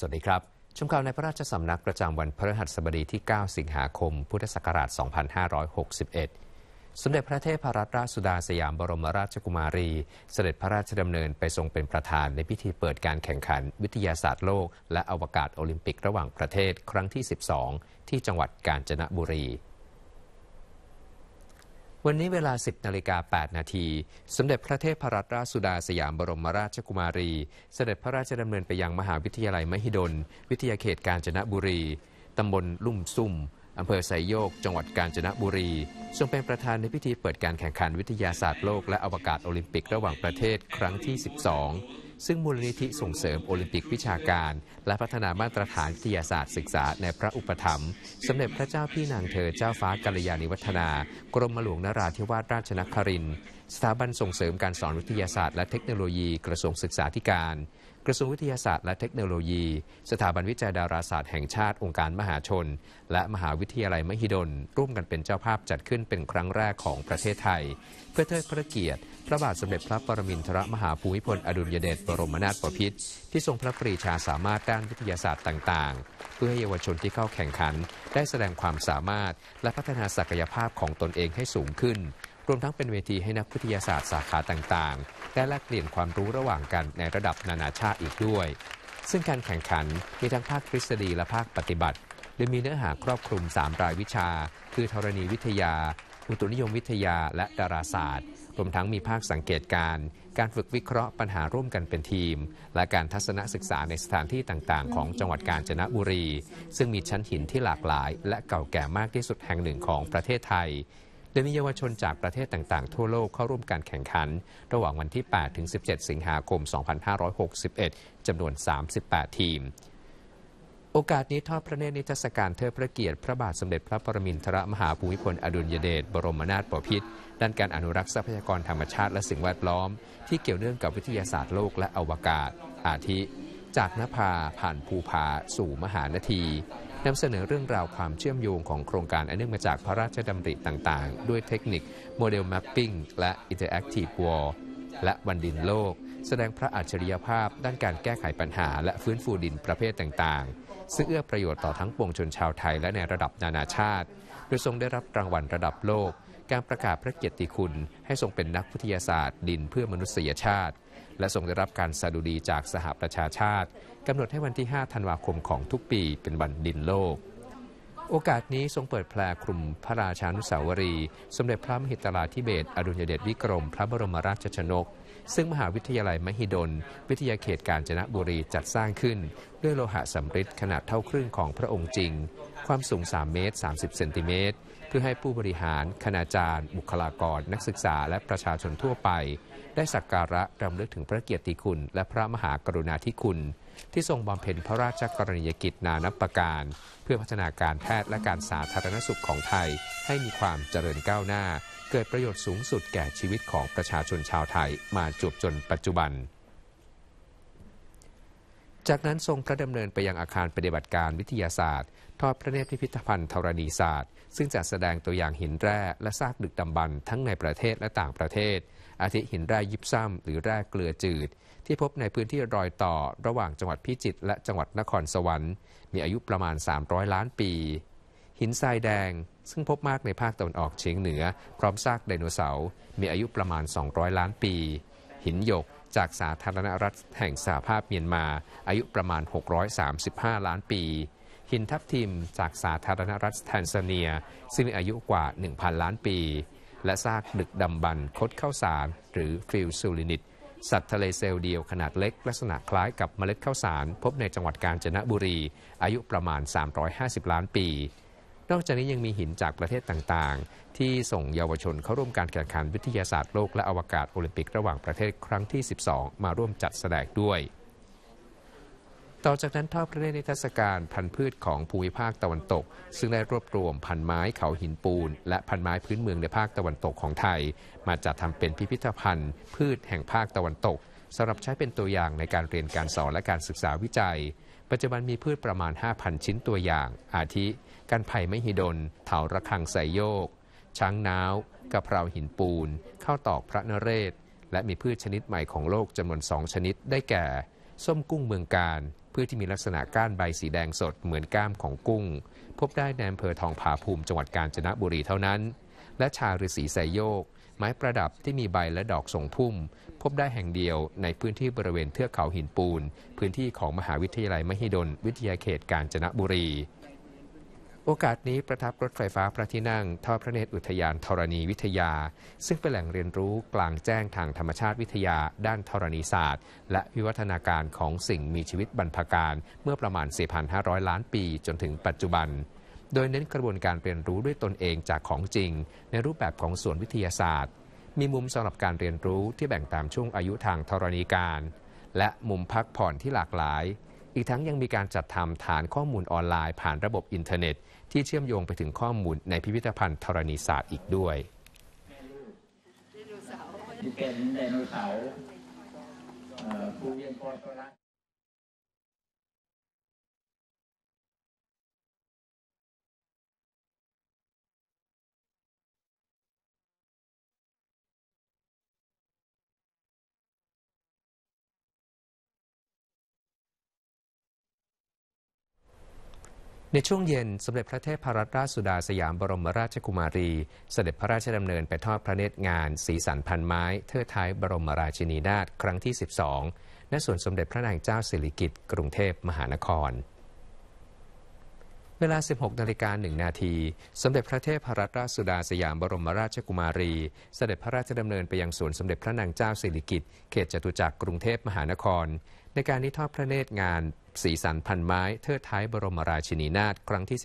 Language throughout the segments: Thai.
สวัสดีครับ ชมข่าวในพระราชสำนักประจำวันพระหัสบดีที่ 9 สิงหาคม พุทธศักราช 2561 สมเด็จพระเทพรัตนราชสุดาสยามบรมราชกุมารี เสด็จพระราชดำเนินไปทรงเป็นประธานในพิธีเปิดการแข่งขัน วิทยาศาสตร์โลกและอวกาศโอลิมปิกระหว่างประเทศครั้งที่ 12 ที่จังหวัดกาญจนบุรีวันนี้เวลา 10นาฬิกา8นาทีสมเด็จพระเทพรัตนราชสุดาสยามบรมราชกุมารี เสด็จพระราชดำเนินไปยังมหาวิทยาลัยมหิดลวิทยาเขตกาญจนบุรี ตำบลลุ่มซุ่ม อำเภอไซโยกจังหวัดกาญจนบุรีทรงเป็นประธานในพิธีเปิดการแข่งขันวิทยาศาสตร์โลกและอวกาศโอลิมปิกระหว่างประเทศครั้งที่ 12ซึ่งมูลนิธิส่งเสริมโอลิมปิกวิชาการ และพัฒนามาตรฐานวิทยาศาสตร์ ศึกษาในพระอุปถัมภ์สมเด็จพระเจ้าพี่นางเธอเจ้าฟ้ากัลยาณิวัฒนา กรมหลวงนราธิวาสราชนครินทร์สถาบันส่งเสริมการสอนวิทยาศาสตร์ และเทคโนโลยีกระทรวงศึกษาธิการ กระทรวงวิทยาศาสตร์และเทคโนโลยี สถาบันวิจัยดาราศาสตร์แห่งชาติองค์การมหาชน และมหาวิทยาลัยมหิดล ร่วมกันเป็นเจ้าภาพจัดขึ้นเป็นครั้งแรกของประเทศไทยพื่อเทิดพระเกียรติพระบาทสมเด็จพระปรมินทรมหาภูมิพลอดุลยเดชบรมนาถบพิตรที่ทรงพระปรีชาสามารถด้านวิทยาศาสตร์ต่าง ๆ เพื่อให้เยาวชนที่เข้าแข่งขันได้แสดงความสามารถและพัฒนาศักยภาพของตนเองให้สูงขึ้น รวมทั้งเป็นเวทีให้นักวิทยาศาสตร์สาขาต่างๆได้แลกเปลี่ยนความรู้ระหว่างกันในระดับนานาชาติอีกด้วย ซึ่งการแข่งขันมีทั้งภาคทฤษฎีและภาคปฏิบัติโดยมีเนื้อหาครอบคลุม3รายวิชาคือธรณีวิทยาอุตุนิยมวิทยาและดาราศาสตร์ รวมทั้งมีภาคสังเกตการ การฝึกวิเคราะห์ปัญหาร่วมกันเป็นทีม และการทัศนศึกษาในสถานที่ต่างๆ ของจังหวัดกาญจนบุรี ซึ่งมีชั้นหินที่หลากหลาย และเก่าแก่มากที่สุดแห่งหนึ่งของประเทศไทย โดยมีเยาวชนจากประเทศต่างๆ ทั่วโลกเข้าร่วมการแข่งขัน ระหว่างวันที่ 8 ถึง 17 สิงหาคม 2561 จำนวน 38 ทีมโอกาสนี้ทอดพระเนตรนิทรรศการเทิดพระเกียรติพระบาทสมเด็จพระปรมินทรมหาภูมิพล อดุลยเดช บรมนาถบพิตรด้านการอนุรักษ์ทรัพยากรธรรมชาติและสิ่งแวดล้อม ที่เกี่ยวเนื่องกับวิทยาศาสตร์โลกและอวกาศ อาทิ จากนภา ผ่านภูผาสู่มหานาทีนำเสนอเรื่องราวความเชื่อมโยงของโครงการอันเนื่องมาจากพระราชดำริต่างๆ ด้วยเทคนิคโมเดลแมปปิ้งและอินเทอร์แอคทีฟวอลและวันดินโลก แสดงพระอัจฉริยภาพ ด้านการแก้ไขปัญหา และฟื้นฟูดินประเภทต่างๆซึ่งเอื้อประโยชน์ต่อทั้งปวง ชนชาวไทยและในระดับนานาชาติโดยทรงได้รับรางวัลระดับโลกการประกาศพระเกียรติคุณให้ทรงเป็นนักวิทยาศาสตร์ ดินเพื่อมนุษยชาติ และทรงได้รับการสดุดีจากสหประชาชาติกำหนดให้วันที่ 5 ธันวาคมของทุกปีเป็นวันดินโลก โอกาสนี้ทรงเปิดแผลกลุ่มพระราชานุสาวรี สมเด็จพระมหิตลาธิเบศอดุญเดชวิกรม พระบรมราชชนกซึ่งมหาวิทยาลัยมหิดล วิทยาเขตกาญจนบุรีจัดสร้างขึ้น ด้วยโลหะสำริดขนาดเท่าครึ่งของพระองค์จริง ความสูง 3 เมตร 30 เซนติเมตร เพื่อให้ผู้บริหาร คณาจารย์ บุคลากร นักศึกษา และประชาชนทั่วไป ได้สักการะ รำลึกถึงพระเกียรติคุณ และพระมหากรุณาธิคุณ ที่ทรงบำเพ็ญพระราชกรณียกิจนานับประการ เพื่อพัฒนาการแพทย์และการสาธารณสุขของไทย ให้มีความเจริญก้าวหน้าเกิดประโยชน์สูงสุดแก่ชีวิตของประชาชนชาวไทย มาจบจน ปัจจุบัน จากนั้นทรงพระดำเนินไปยังอาคารปฏิบัติการวิทยาศาสตร์ ทอดพระเนตรพิพิธภัณฑ์ธรณีศาสตร์ซึ่งจะแสดงตัวอย่างหินแร่ และซากดึกดำบรรทั้งในประเทศและต่างประเทศ อาทิหินแร่ยิบซ้ำหรือแร่เกลือจืด ที่พบในพื้นที่รอยต่อระหว่างจังหวัดพิจิตรและจังหวัดนครสวรรค์ มีอายุประมาณ 300 ล้านปี หินทรายแดงซึ่งพบมากในภาคตะวันออกเฉียงเหนือ พร้อมซากไดโนเสาร์ มีอายุประมาณ 200 ล้านปี หินหยกจากสาธารณรัฐแห่งสหภาพเมียนมา อายุประมาณ 635 ล้านปี หินทับทิมจากสาธารณรัฐแทนซาเนีย ซึ่งมีอายุกว่า 1,000 ล้านปี และซากดึกดำบรรคดข้าสาร หรือฟิลซูลินิต สัตว์ทะเลเซลล์เดียวขนาดเล็กลักษณะคล้ายกับเมล็ดข้าวสารพบในจังหวัดกาญจนบุรี อายุประมาณ 350 ล้านปีนอกจากนี้ยังมีหินจากประเทศต่างๆ ที่ส่งเยาวชนเข้าร่วมการแข่งขันวิทยาศาสตร์โลกและอวกาศโอลิมปิกระหว่างประเทศครั้งที่ 12 มาร่วมจัดแสดงด้วย ต่อจากนั้นทอดพระเนตรในเทศกาลพันธุ์พืชของภูมิภาคตะวันตก ซึ่งได้รวบรวมพันไม้เขาหินปูน และพันไม้พื้นเมืองในภาคตะวันตกของไทย มาจัดทำเป็นพิพิธภัณฑ์ พืชแห่งภาคตะวันตกสำหรับใช้เป็นตัวอย่างในการเรียนการสอนและการศึกษาวิจัย ปัจจุบันมีพืชประมาณ5,000ชิ้นตัวอย่างอาทิกันไผ่ไมหิดลเถาระคังไสโยก ช้างน้าวกระเพราหินปูนข้าวตอกพระนเรศ และมีพืชชนิดใหม่ของโลก จำนวนสองชนิดได้แก่ ส้มกุ้งเมืองการพืชที่มีลักษณะก้านใบสีแดงสดเหมือนก้ามของกุ้ง พบได้ในอำเภอทองผาภูมิจังหวัดกาญจนบุรีเท่านั้น และชาฤาษีไสโยก ไม้ประดับที่มีใบและดอกทรงพุ่ม พบได้แห่งเดียวในพื้นที่บริเวณเทือกเขาหินปูนพื้นที่ของมหาวิทยาลัยมหิดล วิทยาเขตกาญจนบุรีโอกาสนี้ประทับรถไฟฟ้าพระที่นั่งทอดพระเนตรอุทยานธรณีวิทยา ซึ่งเป็นแหล่งเรียนรู้กลางแจ้งทางธรรมชาติวิทยาด้านธรณีศาสตร์ และวิวัฒนาการของสิ่งมีชีวิตบรรพการเมื่อประมาณ 4,500 ล้านปีจนถึงปัจจุบัน โดยเน้นกระบวนการเรียนรู้ด้วยตนเองจากของจริง ในรูปแบบของส่วนวิทยาศาสตร์ มีมุมสำหรับการเรียนรู้ที่แบ่งตามช่วงอายุทางธรณีการ และมุมพักผ่อนที่หลากหลาย อีกทั้งยังมีการจัดทำฐานข้อมูลออนไลน์ผ่านระบบอินเทอร์เน็ตที่เชื่อมโยงไปถึงข้อมูลในพิพิธภัณฑ์ธรณีศาสตร์อีกด้วยเป็นไดโนเสาร์ผู้เลี้ยงกอดก็รักในช่วงเย็น สมเด็จพระเทพรัตนราชสุดาสยามบรมราชกุมารี เสด็จพระราชดำเนินไปทอดพระเนตรงานสีสันพันไม้ เทิดท้ายบรมราชินีนาถครั้งที่ 12ณสวนสมเด็จพระนางเจ้าสิริกิติ์กรุงเทพมหานคร เวลา 16นาฬิกา1นาทีสมเด็จพระเทพรัตนราชสุดาสยามบรมราชกุมารี เสด็จพระราชดำเนินไปยังสวนสมเด็จพระนางเจ้าสิริกิติ์เขตจตุจักรกรุงเทพมหานครในการนิทอดพระเนตรงานสีสันพันไม้เทิดท้าย บรมราชินีนาถครั้งที่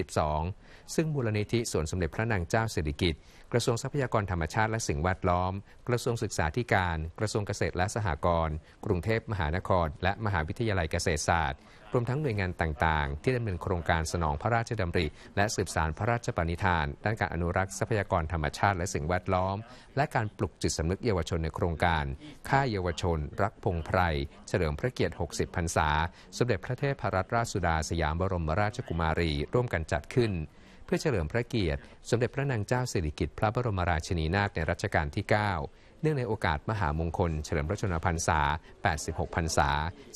12 ซึ่งมูลนิธิส่วนสมเด็จพระนางเจ้าสิริกิติ์กระทรวงทรัพยากรธรรมชาติและสิ่งแวดล้อม กระทรวงศึกษาธิการ กระทรวงเกษตรและสหกรณ์กรุงเทพมหานครและมหาวิทยาลัยเกษตรศาสตร์รวมทั้งหน่วยงานต่างๆ ที่ดำเนินโครงการสนองพระราชดำริ และสืบสารพระราชปณิธาน ด้านการอนุรักษ์ทรัพยากรธรรมชาติและสิ่งแวดล้อม และการปลุกจิตสำนึกเยาวชนในโครงการ ค่าเยาวชน รักพงไพร เฉลิมพระเกียรติ 60 พรรษา สมเด็จพระเทพรัตนราชสุดาสยามบรมราชกุมารี ร่วมกันจัดขึ้น เพื่อเฉลิมพระเกียรติ สมเด็จพระนางเจ้าสิริกิติ์พระบรมราชินีนาถในรัชกาลที่ 9เนื่องในโอกาสมหามงคลเฉลิมพระชนมพรรษา 86พรรษา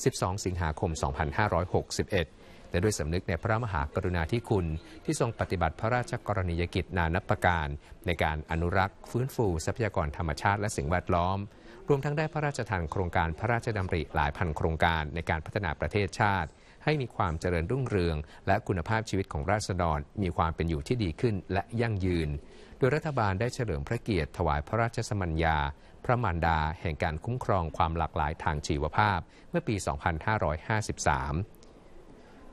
12 สิงหาคม 2561และด้วยสำนึกในพระมหากรุณาธิคุณ ที่ทรงปฏิบัติพระราชกรณียกิจนานับประการ ในการอนุรักษ์ฟื้นฟู ทรัพยากรธรรมชาติและสิ่งแวดล้อม รวมทั้งได้พระราชทานโครงการพระราชดำริหลายพันโครงการในการพัฒนาประเทศชาติ ให้มีความเจริญรุ่งเรืองและคุณภาพชีวิตของราษฎรมีความเป็นอยู่ที่ดีขึ้นและยั่งยืนโดยรัฐบาลได้เฉลิมพระเกียรติถวายพระราชสมัญญา พระมารดาแห่งการคุ้มครองความหลากหลายทางชีวภาพเมื่อปี 2553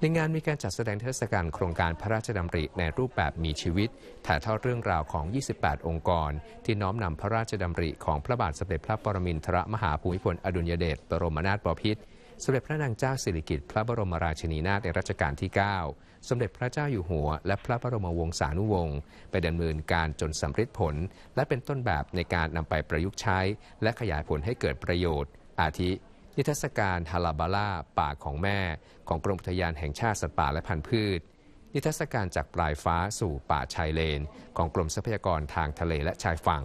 ในงานมีการจัดแสดงเทศกาลโครงการพระราชดำริในรูปแบบมีชีวิต ถ่ายทอดเรื่องราวของ 28 องค์กร ที่น้อมนำพระราชดำริของพระบาทสมเด็จพระปรมินทรมหาภูมิพลอดุลยเดชบรมนาถบพิตรสมเด็จพระนางเจ้าสิริกิติ์พระบรมราชินีนาถในรัชกาลที่ 9 สมเด็จพระเจ้าอยู่หัวและพระบรมวงศานุวงศ์ไปดำเนินการจนสำเร็จผล และเป็นต้นแบบในการนำไปประยุกต์ใช้ และขยายผลให้เกิดประโยชน์ อาทิ นิทรรศการฮาลาบาล่า ป่าของแม่ ของกรมอุทยานแห่งชาติสัตว์ป่าและพันธุ์พืช นิทรรศการจากปลายฟ้าสู่ป่าชายเลนของกรมทรัพยากรทางทะเลและชายฝั่ง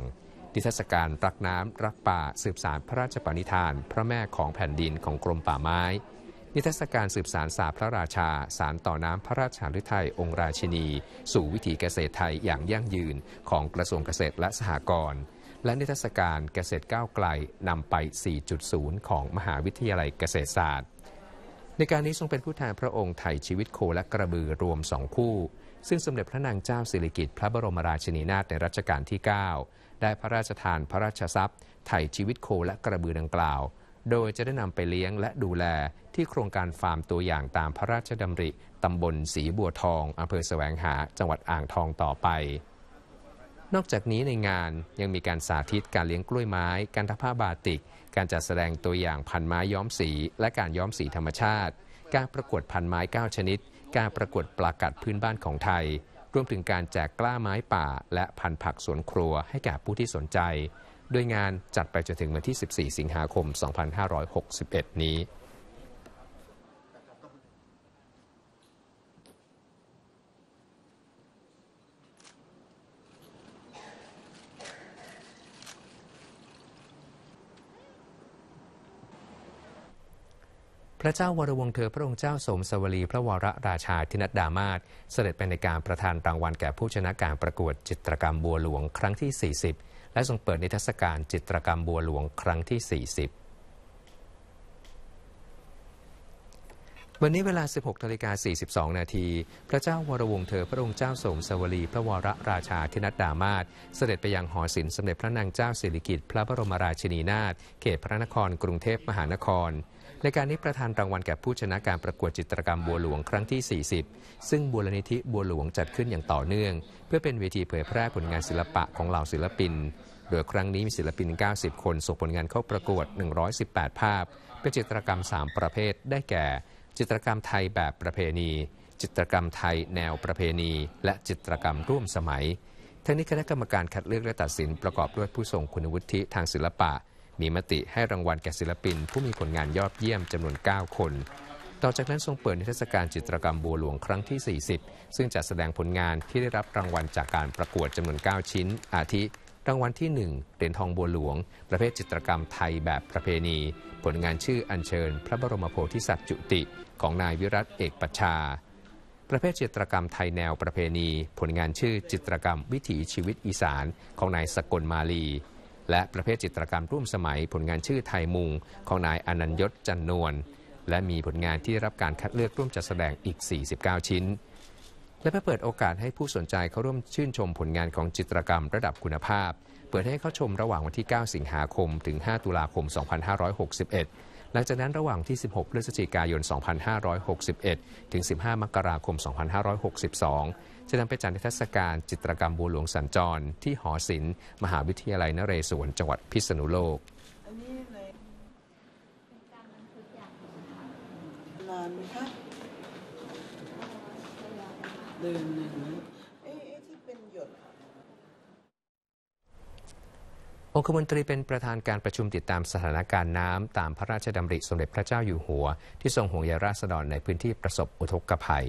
นิทรรศการรักน้ำ รักป่าสืบสารพระราชปณิธานพระแม่ของแผ่นดินของกรมป่าไม้ นิทรรศการสืบสารศาสพระราชา สารต่อน้ำพระราชาฤทัยองค์ราชินี สู่วิถีเกษตรไทยอย่างยั่งยืนของกระทรวงเกษตรและสหกรณ์ และนิทรรศการเกษตรก้าวไกลนำไป 4.0 ของมหาวิทยาลัยเกษตรศาสตร์ในการนี้ทรงเป็นผู้แทนพระองค์ไถ่ชีวิตโคและกระบือรวมสองคู่ ซึ่งสมเด็จพระนางเจ้าสิริกิติ์พระบรมราชินีนาถในรัชกาลที่ 9ได้พระราชทานพระราชทรัพย์ไถ่ชีวิตโคและกระบือดังกล่าว โดยจะได้นำไปเลี้ยงและดูแลที่โครงการฟาร์มตัวอย่างตามพระราชดำริตาบลสีบัวทองอำเภอแสวงหาจังหวัดอ่างทองต่อไป นอกจากนี้ในงานยังมีการสาธิตการเลี้ยงกล้วยไม้การทผ้าบาติก การจัดแสดงตัวอย่างพันไม้ย้อมสีและการย้อมสีธรรมชาติ การประกวดพันไม้ 9 ชนิด การประกวดปลากัดพื้นบ้านของไทยรวมถึงการแจกกล้าไม้ป่าและพันธุ์ผักสวนครัวให้แก่ผู้ที่สนใจโดยงานจัดไปจนถึงวันที่ 14 สิงหาคม 2561 นี้พระเจ้าวรวงเธอพระองค์เจ้าสมสวลีพระวรราชาธินัดดามาศเสด็จไปในการประทานรางวัลแก่ผู้ชนะการประกวดจิตรกรรมบัวหลวงครั้งที่ 40 และทรงเปิดนิทรรศการจิตรกรรมบัวหลวงครั้งที่ 40 วันนี้เวลา 16นาฬิกา42นาทีพระเจ้าวรวงเธอพระองค์เจ้าสมสวลีพระวรราชาธินัดดามาศเสด็จไปยังหอศิลป์สมเด็จพระนางเจ้าสิริกิติ์พระบรมราชินีนาถเขตพระนครกรุงเทพมหานครในการนี้ ประธานรางวัลแก่ผู้ชนะการประกวดจิตรกรรมบัวหลวงครั้งที่ 40 ซึ่งบูรณิธิบัวหลวงจัดขึ้นอย่างต่อเนื่องเพื่อเป็นเวทีเผยแพร่ผลงานศิลปะของเหล่าศิลปิน โดยครั้งนี้มีศิลปิน 90 คนส่งผลงานเข้าประกวด 118 ภาพเป็นจิตรกรรม 3 ประเภท ได้แก่ จิตรกรรมไทยแบบประเพณี จิตรกรรมไทยแนวประเพณี และจิตรกรรมร่วมสมัย ทั้งนี้คณะกรรมการคัดเลือกและตัดสินประกอบด้วยผู้ทรงคุณวุฒิทางศิลปะมีมติให้รางวัลแก่ศิลปิน ผู้มีผลงานยอดเยี่ยม จำนวน 9 คน ต่อจากนั้นทรงเปิดนิทรรศการจิตรกรรมบัวหลวงครั้งที่ 40 ซึ่งจะแสดงผลงานที่ได้รับรางวัลจากการประกวดจำนวน 9 ชิ้น อาทิรางวัลที่ 1 เหรียญทองบัวหลวง ประเภทจิตรกรรมไทยแบบประเพณี ผลงานชื่ออัญเชิญ พระบรมโพธิสัตว์จุติของนายวิรัตเอกปัชชา ประเภทจิตรกรรมไทยแนวประเพณี ผลงานชื่อจิตรกรรมวิถีชีวิตอีสานของนายสกลมาลีและประเภทจิตรกรรมร่วมสมัยผลงานชื่อไทยมุง ของนายอนัญยศจันนวลและมีผลงานที่รับการคัดเลือกร่วมจัดแสดงอีก 49 ชิ้น และเพื่อเปิดโอกาสให้ผู้สนใจเข้าร่วมชื่นชมผลงานของจิตรกรรมระดับคุณภาพ เปิดให้เข้าชมระหว่างวันที่ 9 สิงหาคม ถึง 5 ตุลาคม 2561หลังจากนั้นระหว่างที่ 16พฤศจิกายน2561 ถึง 15 มกราคม 2562จะนำไปจัดในทศการจิตรกรรมบัวหลวงสัญจร ที่หอศิลป์มหาวิทยาลัยนเรศวรจังหวัดพิษณุโลกคองคมนตรีเป็นประธานการประชุมติดตามสถานการณ์น้ำตามพระราชดำริสมเด็จพระเจ้าอยู่หัว ที่ทรงห่วงใยราษฎรในพื้นที่ประสบอุทกภัย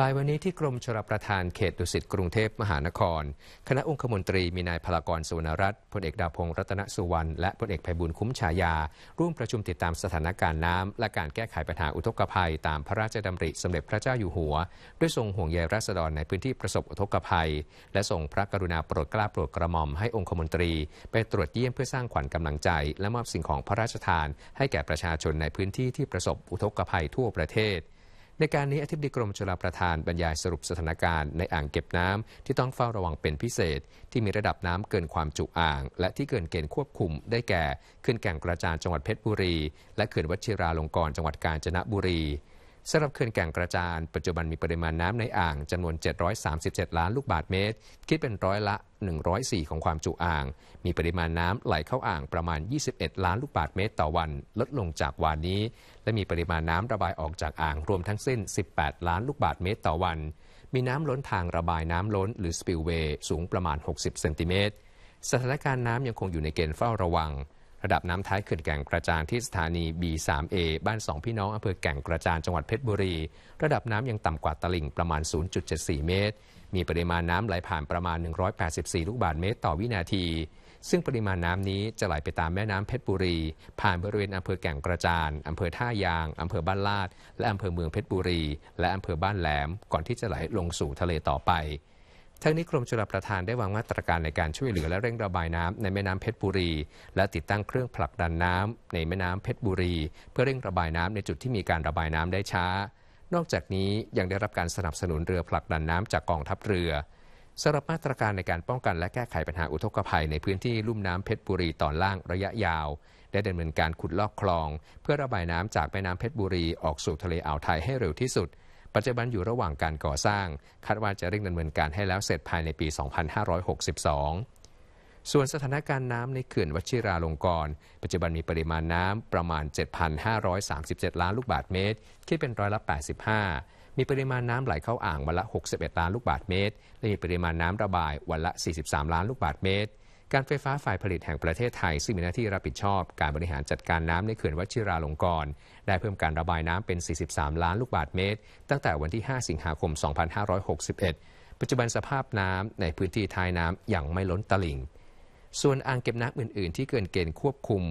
บ่ายวันนี้ที่กรมชลประทานเขตดุสิตกรุงเทพมหานคร คณะองคมนตรีมีนายพลากรสุวรรรณัตน์พลเอกดาวพงศ์รัตนสุวรรณและพลเอกไพบุญคุ้มฉายา ร่วมประชุมติดตามสถานการณ์น้ำและการแก้ไขปัญหาอุทกภัย ตามพระราชดำริสมเด็จพระเจ้าอยู่หัว ด้วยทรงห่วงใยราษฎรในพื้นที่ประสบอุทกภัย และทรงพระกรุณาโปรดเกล้าโปรดกระหม่อมให้องคมนตรีไปตรวจเยี่ยมเพื่อสร้างขวัญกำลังใจ และมอบสิ่งของพระราชทานให้แก่ประชาชนในพื้นที่ที่ประสบอุทกภัยทั่วประเทศในการนี้อธิบดีกรมชลประทานบรรยายสรุปสถานการณ์ในอ่างเก็บน้ำที่ต้องเฝ้าระวังเป็นพิเศษที่มีระดับน้ำเกินความจุอ่างและที่เกินเกณฑ์ควบคุมได้แก่เขื่อนแก่งกระจานจังหวัดเพชรบุรี และเขื่อนวชิราลงกรณ์จังหวัดกาญจนบุรีสำหรับเขื่อนแก่งกระจานปัจจุบันมีปริมาณน้ำในอ่างจำนวน 737 ล้านลูกบาศก์เมตร คิดเป็นร้อยละ 104 ของความจุอ่าง มีปริมาณน้ำไหลเข้าอ่างประมาณ 21 ล้านลูกบาศก์เมตรต่อวัน ลดลงจากวานนี้ และมีปริมาณน้ำระบายออกจากอ่างรวมทั้งสิ้น 18 ล้านลูกบาศก์เมตรต่อวัน มีน้ำล้นทางระบายน้ำล้นหรือสปิลเวย์สูงประมาณ 60 เซนติเมตรสถานการณ์น้ำยังคงอยู่ในเกณฑ์เฝ้าระวังระดับน้ำท้ายเขื่อนแก่งกระจานที่สถานี B3A บ้านสองพี่น้องอำเภอแก่งกระจานจังหวัดเพชรบุรี ระดับน้ำยังต่ำกว่าตลิ่งประมาณ 0.74 เมตร มีปริมาณน้ำไหลผ่านประมาณ 184 ลูกบาศก์เมตรต่อวินาที ซึ่งปริมาณน้ำนี้จะไหลไปตามแม่น้ำเพชรบุรี ผ่านบริเวณอำเภอแก่งกระจานอำเภอท่ายางอำเภอบ้านลาดและอำเภอเมืองเพชรบุรี และอำเภอบ้านแหลมก่อนที่จะไหลลงสู่ทะเลต่อไปทั้งนี้กรมชลประทานได้วางมาตรการในการช่วยเหลือและเร่งระบายน้ำในแม่น้ำเพชรบุรีและติดตั้งเครื่องผลักดันน้ำ ในแม่น้ำเพชรบุรี เพื่อเร่งระบายน้ำในจุดที่มีการระบายน้ำได้ช้า นอกจากนี้ยังได้รับการสนับสนุนเรือผลักดันน้ำจากกองทัพเรือสำหรับมาตรการในการป้องกันและแก้ไขปัญหาอุทกภัยในพื้นที่ลุ่มน้ำเพชรบุรีตอนล่างระยะยาว ได้ดำเนินการขุดลอกคลอง เพื่อระบายน้ำจากแม่น้ำเพชรบุรีออกสู่ทะเลอ่าวไทยให้เร็วที่สุดปัจจุบันอยู่ระหว่างการก่อสร้างคาดว่าจะเร่งดำเนินการให้แล้วเสร็จภายในปี 2562 ส่วนสถานการณ์น้ำในเขื่อนวชิราลงกรณ์ปัจจุบันมีปริมาณน้ำประมาณ 7,537 ล้านลูกบาศก์เมตร คิดเป็นร้อยละ 85 มีปริมาณน้ำไหลเข้าอ่างวันละ 61 ล้านลูกบาศก์เมตร และมีปริมาณน้ำระบายวันละ 43 ล้านลูกบาศก์เมตรการไฟฟ้าฝ่ายผลิตแห่งประเทศไทยซึ่งมีหน้าที่รับผิดชอบ การบริหารจัดการน้ำในเขื่อนวชิราลงกรณ์ได้เพิ่มการระบายน้ำเป็น 43 ล้านลูกบาศก์เมตร ตั้งแต่วันที่ 5 สิงหาคม 2561 ปัจจุบันสภาพน้ำในพื้นที่ท้ายน้ํยังไม่ล้นตลิ่งส่วนอ่างเก็บน้ำอื่น ๆ ที่เกินเกณฑ์ควบคุม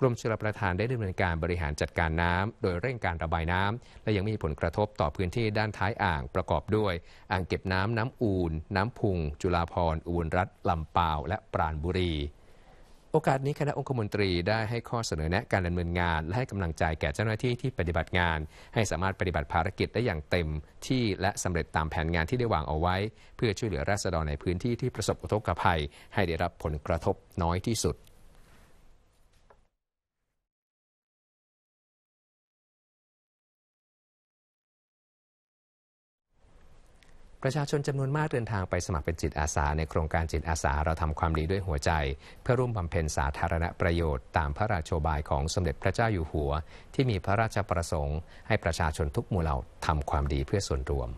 กรมชลประทานได้ดำเนินการบริหารจัดการน้ำโดยเร่งการระบายน้ำ และยังมีผลกระทบต่อพื้นที่ด้านท้ายอ่างประกอบด้วยอ่างเก็บน้ำน้ำอูน น้ำพุง จุฬาพรอุบลรัฐลำปาว และปราณบุรีโอกาสนี้คณะองคมนตรีได้ให้ข้อเสนอแนะการดำเนินงานและให้กำลังใจแก่เจ้าหน้าที่ที่ปฏิบัติงานให้สามารถปฏิบัติภารกิจได้อย่างเต็มที่และสำเร็จตามแผนงานที่ได้วางเอาไว้เพื่อช่วยเหลือราษฎรในพื้นที่ที่ประสบอุทกภัยให้ได้รับผลกระทบน้อยที่สุดประชาชนจำนวนมากเดินทางไปสมัครเป็นจิตอาสาในโครงการจิตอาสาเราทำความดีด้วยหัวใจเพื่อร่วมบำเพ็ญสาธารณประโยชน์ตามพระราชโบายของสมเด็จพระเจ้าอยู่หัว ที่มีพระราชประสงค์ให้ประชาชนทุกหมู่เหล่าทำความดีเพื่อส่วนรวม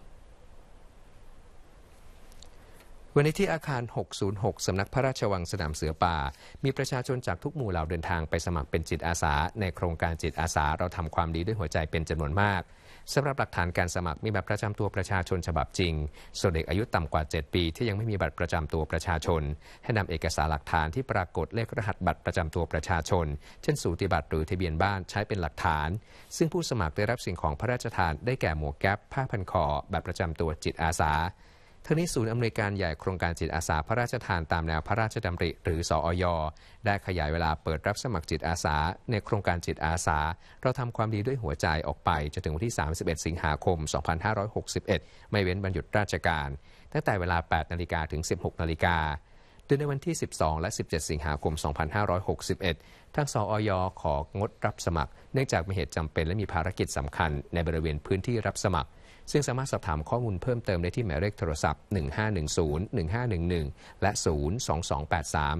วันนี้ที่อาคาร606สำนักพระราชวังสนามเสือป่า มีประชาชนจากทุกหมู่เหล่าเดินทางไปสมัครเป็นจิตอาสาในโครงการจิตอาสาเราทำความดีด้วยหัวใจเป็นจำนวนมากสำหรับหลักฐานการสมัครมีบัตรประจำตัวประชาชนฉบับจริงส่วนเด็กอายุต่ำกว่า 7 ปีที่ยังไม่มีบัตรประจำตัวประชาชนให้นำเอกสารหลักฐานที่ปรากฏเลขรหัสบัตรประจำตัวประชาชน เช่นสูติบัตรหรือทะเบียนบ้านใช้เป็นหลักฐาน ซึ่งผู้สมัครได้รับสิ่งของพระราชทานได้แก่หมวกแก๊ปผ้าพันคอบัตรประจำตัวจิตอาสาทั้งนี้ศูนย์อเมริกาใหญ่โครงการจิตอาสาพระราชทานตามแนวพระราชดำริ หรือสออย ได้ขยายเวลาเปิดรับสมัครจิตอาสา ในโครงการจิตอาสา เราทำความดีด้วยหัวใจออกไปจนถึงวันที่ 31 สิงหาคม 2561 ไม่เว้นบรรยุดราชการ ตั้งแต่เวลา 8นาฬิกาถึง 16นาฬิกาโดยในวันที่ 12 และ 17 สิงหาคม 2561ทางสออยของดรับสมัคร เนื่องจากมีเหตุจำเป็นและมีภารกิจสำคัญ ในบริเวณพื้นที่รับสมัครซึ่งสามารถสอบถามข้อมูลเพิ่มเติมได้ที่หมายเลขโทรศัพท์ 1510 1511 และ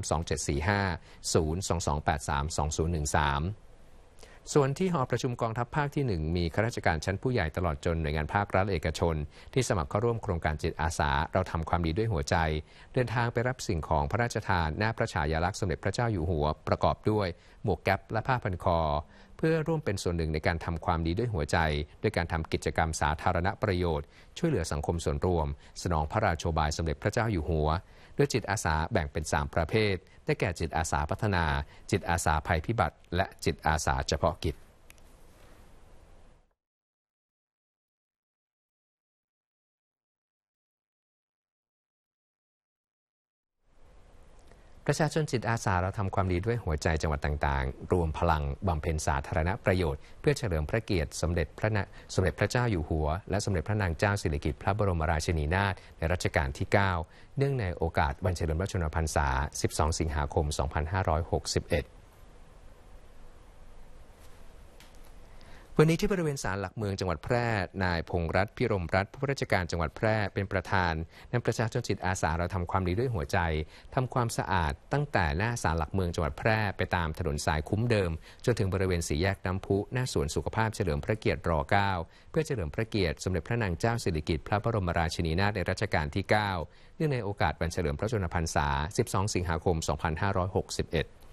02283 2745 02283 2013 ส่วนที่หอประชุมกองทัพภาคที่ 1 มีข้าราชการชั้นผู้ใหญ่ตลอดจน หน่วยงานภาครัฐเอกชนที่สมัครเข้าร่วมโครงการจิตอาสาเราทำความดีด้วยหัวใจ เดินทางไปรับสิ่งของพระราชทานหน้าพระฉายาลักษณ์สมเด็จพระเจ้าอยู่หัว ประกอบด้วย หมวกแก๊ปและผ้าพันคอพื่อร่วมเป็นส่วนหนึ่งในการทำความดีด้วยหัวใจ ด้วยการทำกิจกรรมสาธารณประโยชน์ช่วยเหลือสังคมส่วนรวม สนองพระราโชบายสมเด็จพระเจ้าอยู่หัว ด้วยจิตอาสาแบ่งเป็น 3 ประเภท ได้แก่จิตอาสาพัฒนา จิตอาสาภัยพิบัติ และจิตอาสาเฉพาะกิจประชาชนจิตอาสาเราทำความดีด้วยหัวใจจังหวัดต่างๆ รวมพลังบำเพ็ญสาธารณประโยชน์เพื่อเฉลิมพระเกียรติสมเด็จพระนสมเด็จพระเจ้าอยู่หัวและสมเด็จพระนางเจ้าสิริกิติ์พระบรมราชินีนาถในรัชกาลที่ 9 เนื่องในโอกาสวันเฉลิมพระชนมพรรษา 12 สิงหาคม 2561วันนี้ที่บริเวณศาลหลักเมืองจังหวัดแพร่ นายพงรัตพิรมรัตผู้ราชการจังหวัดแพร่ เป็นประธานนำประชาชนจิตอาสาเราทำความดีด้วยหัวใจทำความสะอาดตั้งแต่หน้าศาลหลักเมืองจังหวัดแพร่ ไปตามถนนสายคุ้มเดิมจนถึงบริเวณสี่แยกน้ำพุหน้าสวนสุขภาพเฉลิมพระเกียรติรอเก้าเพื่อเฉลิมพระเกียรติสมเด็จพระนางเจ้าสิริกิติ์พระบรมราชินีนาถในรัชกาลที่9เนื่องในโอกาสวันเฉลิมพระชนมพรรษา 12 สิงหาคม 2561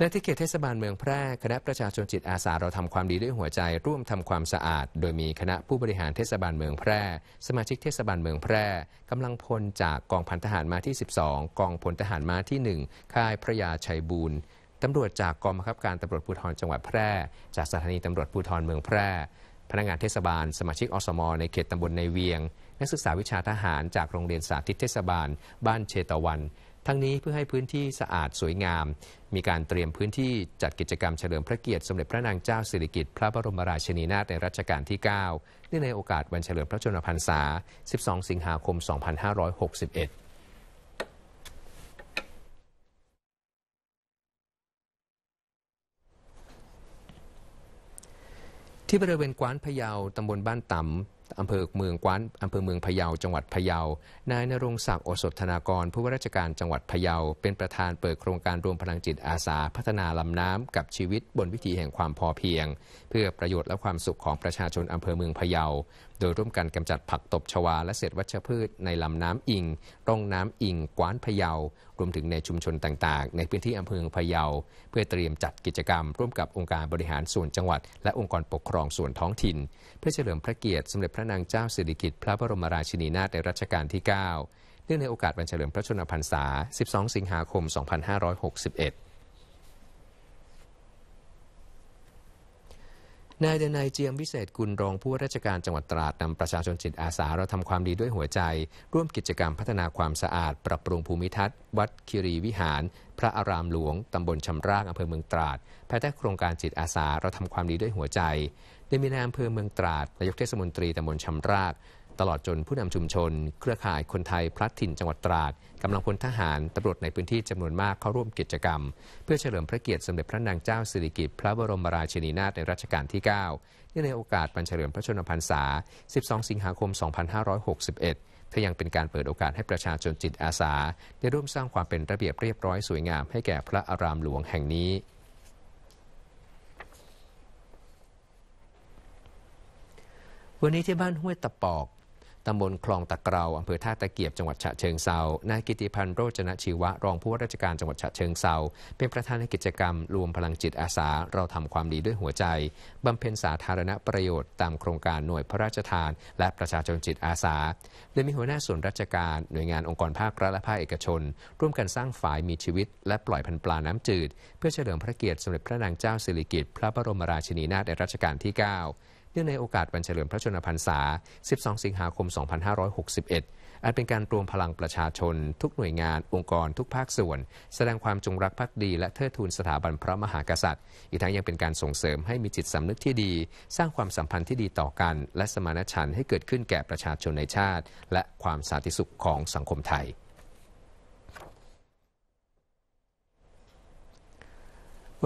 ในที่เขตเทศบาลเมืองแพร่คณะประชาชนจิตอาสาเราทำ ความดีด้วยหัวใจ ร่วมทำความสะอาด โดยมีคณะผู้บริหารเทศบาลเมืองแพร่ สมาชิกเทศบาลเมืองแพร่ กำลังพลจากกองพันทหารมาที่ 12 กองพลทหารมาที่ 1 ค่ายพระยาชัยบูรณ์ตำรวจจากกองบังคับการตำรวจภูธรจังหวัดแพร่จากสถานีตำรวจภูธรเมืองแพร่พนักงานเทศบาลสมาชิกอสมในเขตตำบลในเวียงนักศึกษาวิชาทหารจากโรงเรียนสาธิตเทศบาลบ้านเชตวันทั้งนี้เพื่อให้พื้นที่สะอาดสวยงาม มีการเตรียมพื้นที่จัดกิจกรรมเฉลิมพระเกียรติสมเด็จพระนางเจ้าสิริกิติ์พระบรมราชินีนาถในรัชกาลที่9เนื่องในโอกาสวันเฉลิมพระชนมพรรษา 12 สิงหาคม 2561 ที่บริเวณกวานพะเยาตำบลบ้านต่ำอำเภอเมืองกวนอำเภอเมืองพะเยาจังหวัดพะเยานายนรงศักดิ์โอสถธนากรผู้ว่าราชการจังหวัดพะเยาเป็นประธานเปิดโครงการรวมพลังจิตอาสาพัฒนาลำน้ำกับชีวิตบนวิถีแห่งความพอเพียง เพื่อประโยชน์และความสุขของประชาชนอำเภอเมืองพะเยาโดยร่วมกันกำจัดผักตบชวา และเศษวัชพืชในลำน้ำอิงร่องน้ำอิง กว้านพะเยารวมถึงในชุมชนต่างๆ ในพื้นที่อำเภอพะเยาเพื่อเตรียมจัดกิจกรรม ร่วมกับองค์การบริหารส่วนจังหวัดและองค์กรปกครองส่วนท้องถิ่น เพื่อเฉลิมพระเกียรติสมเด็จพระนางเจ้าสิริกิติ์พระบรมราชินีนาถในรัชกาลที่ 9เนื่องในโอกาสวันเฉลิมพระชนมพรรษา 12 สิงหาคม 2561นายเดนายเจียมวิเศษกุลรองผู้ว่าราชการจังหวัดตราด นำประชาชนจิตอาสาเราทำความดีด้วยหัวใจ ร่วมกิจกรรมพัฒนาความสะอาด ปรับปรุงภูมิทัศน์ วัดคิรีวิหาร พระอารามหลวงตำบลชำรากอำเภอเมืองตราดภายใต้โครงการจิตอาสาเราทำความดีด้วยหัวใจใดมีนายอำเภอเมืองตราดนายกเทศมนตรีตำบลชำรากตลอดจนผู้นำชุมชน เครือข่ายคนไทยพลัดถิ่นจังหวัดตราดกำลังพลทหารตำรวจในพื้นที่จำนวนมากเข้าร่วมกิจกรรม เพื่อเฉลิมพระเกียรติสมเด็จพระนางเจ้าสิริกิติ์พระบรมราชินีนาถในรัชกาลที่9เนื่องในโอกาสบันเฉลิมพระชนมพรรษา 12 สิงหาคม 2561เ่อยังเป็นการเปิดโอกาสให้ประชาชนจิตอาสา ได้ร่วมสร้างความเป็นระเบียบเรียบร้อยสวยงามให้แก่พระอารามหลวงแห่งนี้วันนี้ที่บ้านห้วยตะปอกตำบลคลองตะเกราอำเภอท่าตะเกียบจังหวัดฉะเชิงเซานายกิติพันธ์ โรจนชีวะ รองผู้ว่าราชการจังหวัดฉะเชิงเซาเป็นประธานในกิจกรรมรวมพลังจิตอาสา เราทำความดีด้วยหัวใจบำเพ็ญสาธารณประโยชน์ตามโครงการหน่วยพระราชทานและประชาชนจิตอาสา โดยมีหัวหน้าส่วนราชการหน่วยงานองค์กรภาครัฐและภาคเอกชน ร่วมกันสร้างฝายมีชีวิตและปล่อยพันปลาน้ำจืด เพื่อเฉลิมพระเกียรติสมเด็จพระนางเจ้าสิริกิติ์พระบรมราชินีนาถในรัชกาลที่9ื่องในโอกาสวันเฉลิมพระชนมพรรษา 12 สิงหาคม 2561อาจเป็นการรวมพลังประชาชนทุกหน่วยงาน องค์กร ทุกภาคส่วน แสดงความจงรักภักดี และเทิดทูนสถาบันพระมหากษัตริย์ อีกทั้งยังเป็นการส่งเสริมให้มีจิตสำนึกที่ดี สร้างความสัมพันธ์ที่ดีต่อกัน และสมานฉันท์ให้เกิดขึ้นแก่ประชาชนในชาติ และความสาธิสุขของสังคมไทย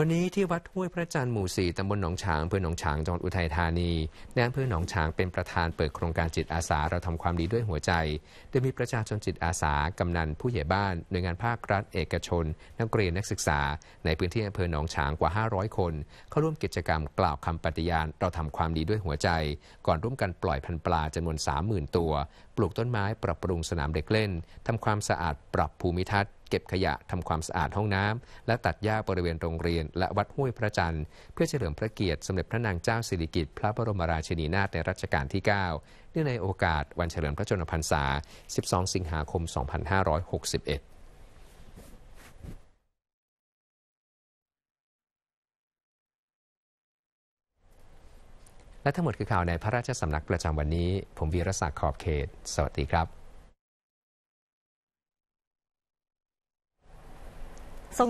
วันนี้ที่วัดห้วยพระจันทร์หมู่สี่ตำบลหนองฉาง อำเภอหนองฉาง จังหวัดอุทัยธานี แนเพเ่อหนองฉางเป็นประธานเปิดโครงการจิตอาสาเราทำความดีด้วยหัวใจ โดยมีประชาชนจิตอาสา กำนันผู้ใหญ่บ้าน หน่วยงานภาครัฐเอกชน นักเรียนนักศึกษา ในพื้นที่อำเภอหนองฉางกว่า 500 คน เข้าร่วมกิจกรรมกล่าวคำปฏิญาณเราทำความดีด้วยหัวใจ ก่อนร่วมกันปล่อยพันปลาจำนวน 30,000 ตัว ปลูกต้นไม้ปรับปรุงสนามเด็กเล่นทำความสะอาดปรับภูมิทัศน์เก็บขยะทำความสะอาดห้องน้ำและตัดหญ้าบริเวณโรงเรียนและวัดห้วยพระจันทร์เพื่อเฉลิมพระเกียรติสมเด็จพระนางเจ้าสิริกิติ์พระบรมราชินีนาถในรัชกาลที่ 9 เนื่องในโอกาสวันเฉลิมพระชนมพรรษา 12 สิงหาคม 2561 และทั้งหมดคือข่าวในพระราชสำนักประจำวันนี้ ผมวีรศักดิ์ขอบเขต สวัสดีครับ松。